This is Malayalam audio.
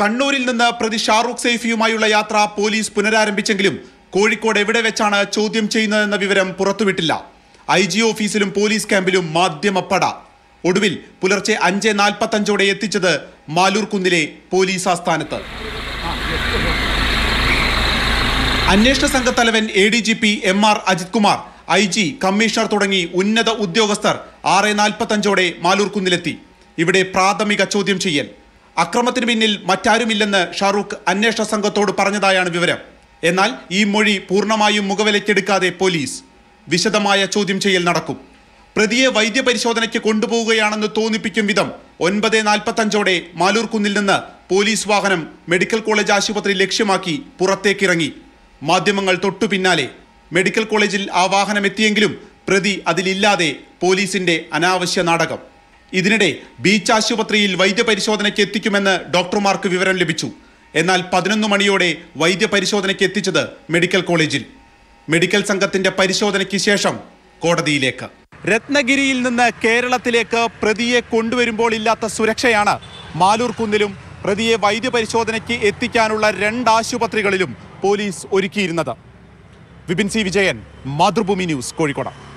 കണ്ണൂരിൽ നിന്ന് പ്രതി ഷാറൂഖ് സൈഫിയുമായുള്ള യാത്ര പോലീസ് പുനരാരംഭിച്ചെങ്കിലും കോഴിക്കോട് എവിടെ വെച്ചാണ് ചോദ്യം ചെയ്യുന്നതെന്ന വിവരം പുറത്തുവിട്ടില്ല ഐ ജി ഓഫീസിലും പോലീസ് ക്യാമ്പിലും മാധ്യമപ്പട ഒടുവിൽ പുലർച്ചെ അഞ്ച് നാൽപ്പത്തഞ്ചോടെ എത്തിച്ചത് മാലൂർകുന്നിലെ പോലീസ് ആസ്ഥാനത്ത് അന്വേഷണ തലവൻ A D G P M R Ajith Kumar I G commissioner തുടങ്ങി ഉന്നത ഉദ്യോഗസ്ഥർ ആറ് നാൽപ്പത്തഞ്ചോടെ മാലൂർകുന്നിലെത്തി ഇവിടെ പ്രാഥമിക ചോദ്യം ചെയ്യൽ അക്രമത്തിന് പിന്നിൽ മറ്റാരുമില്ലെന്ന് ഷാറൂഖ് അന്വേഷണ സംഘത്തോട് പറഞ്ഞതായാണ് വിവരം എന്നാൽ ഈ മൊഴി പൂർണ്ണമായും മുഖവിലയ്ക്കെടുക്കാതെ പോലീസ് വിശദമായ ചോദ്യം ചെയ്യൽ നടക്കും പ്രതിയെ വൈദ്യപരിശോധനയ്ക്ക് കൊണ്ടുപോവുകയാണെന്ന് തോന്നിപ്പിക്കും വിധം ഒൻപത് നാൽപ്പത്തഞ്ചോടെ മാലൂർ നിന്ന് പോലീസ് വാഹനം മെഡിക്കൽ കോളേജ് ആശുപത്രി ലക്ഷ്യമാക്കി പുറത്തേക്കിറങ്ങി മാധ്യമങ്ങൾ തൊട്ടു പിന്നാലെ മെഡിക്കൽ കോളേജിൽ ആ വാഹനം എത്തിയെങ്കിലും പ്രതി അതിലില്ലാതെ പോലീസിന്റെ അനാവശ്യ നാടകം ഇതിനിടെ ബീച്ച് ആശുപത്രിയിൽ വൈദ്യപരിശോധനയ്ക്ക് എത്തിക്കുമെന്ന് ഡോക്ടർമാർക്ക് വിവരം ലഭിച്ചു എന്നാൽ പതിനൊന്ന് മണിയോടെ വൈദ്യപരിശോധനയ്ക്ക് എത്തിച്ചത് മെഡിക്കൽ കോളേജിൽ മെഡിക്കൽ സംഘത്തിന്റെ പരിശോധനയ്ക്ക് ശേഷം കോടതിയിലേക്ക് രത്നഗിരിയിൽ നിന്ന് കേരളത്തിലേക്ക് പ്രതിയെ കൊണ്ടുവരുമ്പോൾ ഇല്ലാത്ത സുരക്ഷയാണ് മാലൂർക്കുന്നിലും കുന്നിലും പ്രതിയെ വൈദ്യപരിശോധനയ്ക്ക് എത്തിക്കാനുള്ള രണ്ട് ആശുപത്രികളിലും പോലീസ് ഒരുക്കിയിരുന്നത് വിപിൻ സി വിജയൻ മാതൃഭൂമി ന്യൂസ് കോഴിക്കോട്